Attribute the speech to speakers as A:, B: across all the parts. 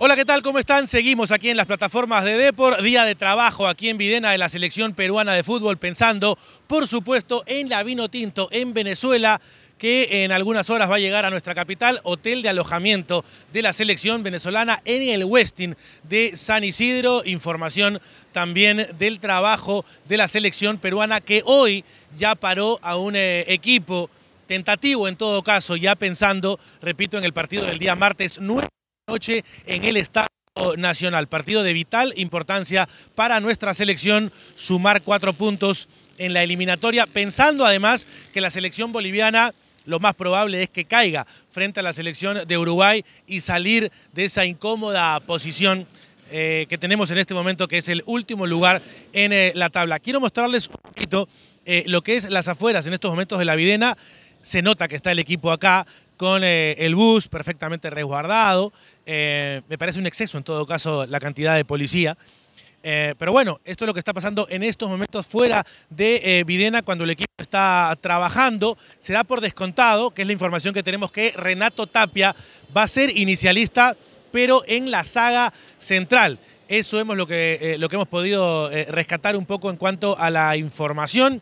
A: Hola, ¿qué tal? ¿Cómo están? Seguimos aquí en las plataformas de Depor, día de trabajo aquí en Videna de la selección peruana de fútbol, pensando, por supuesto, en la Vino Tinto en Venezuela que en algunas horas va a llegar a nuestra capital, hotel de alojamiento de la selección venezolana en el Westin de San Isidro. Información también del trabajo de la selección peruana que hoy ya paró a un eh, equipo tentativo en todo caso, ya pensando, repito, en el partido del día martes 9 noche en el Estado Nacional. Partido de vital importancia para nuestra selección, sumar cuatro puntos en la eliminatoria, pensando además que la selección boliviana lo más probable es que caiga frente a la selección de Uruguay y salir de esa incómoda posición eh, que tenemos en este momento, que es el último lugar en eh, la tabla. Quiero mostrarles un poquito eh, lo que es las afueras en estos momentos de la Videna. Se nota que está el equipo acá, con eh, el bus perfectamente resguardado. Eh, me parece un exceso, en todo caso, la cantidad de policía. Eh, pero bueno, esto es lo que está pasando en estos momentos fuera de Videna cuando el equipo está trabajando. Será por descontado, que es la información que tenemos que Renato Tapia va a ser inicialista, pero en la saga central. Eso es lo que, lo que hemos podido rescatar un poco en cuanto a la información.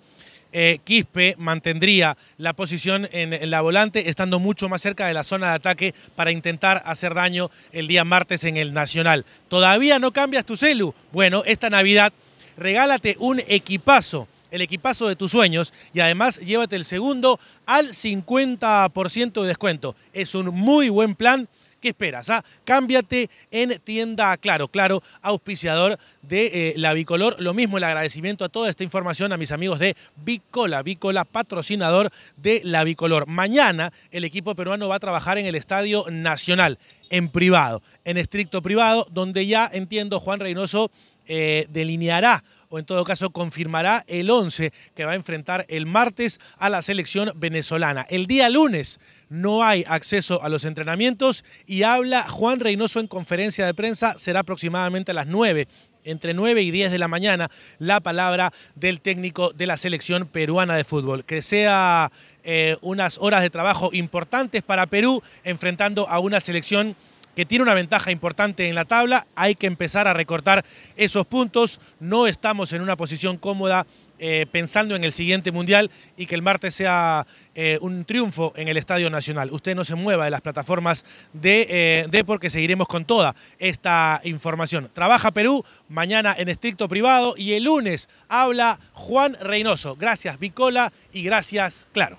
A: Eh, Quispe mantendría la posición en, en, la volante, estando mucho más cerca de la zona de ataque para intentar hacer daño el día martes en el Nacional. ¿Todavía no cambias tu celu? Bueno, esta Navidad regálate un equipazo el equipazo de tus sueños y además llévate el segundo al 50% de descuento. Es un muy buen plan ¿Qué esperas? Ah, cámbiate en tienda Claro, Claro, auspiciador de eh, la Bicolor. Lo mismo el agradecimiento a toda esta información a mis amigos de Bicola, Bicola, patrocinador de la Bicolor. Mañana el equipo peruano va a trabajar en el Estadio Nacional, en privado, en estricto privado, donde ya entiendo Juan Reynoso eh, delineará en todo caso confirmará el 11 que va a enfrentar el martes a la selección venezolana. El día lunes no hay acceso a los entrenamientos y habla Juan Reynoso en conferencia de prensa, será aproximadamente a las 9 entre 9 y 10 de la mañana la palabra del técnico de la selección peruana de fútbol. Que sea eh, unas horas de trabajo importantes para Perú enfrentando a una selección que tiene una ventaja importante en la tabla. Hay que empezar a recortar esos puntos. No estamos en una posición cómoda eh, pensando en el siguiente Mundial y que el martes sea eh, un triunfo en el Estadio Nacional. Usted no se mueva de las plataformas de, eh, de, porque seguiremos con toda esta información. Trabaja Perú mañana en estricto privado y el lunes habla Juan Reynoso. Gracias Vicola y gracias Claro.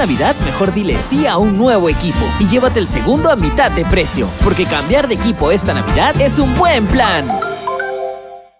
A: Navidad, mejor dile sí a un nuevo equipo y llévate el segundo a mitad de precio, porque cambiar de equipo esta Navidad es un buen plan.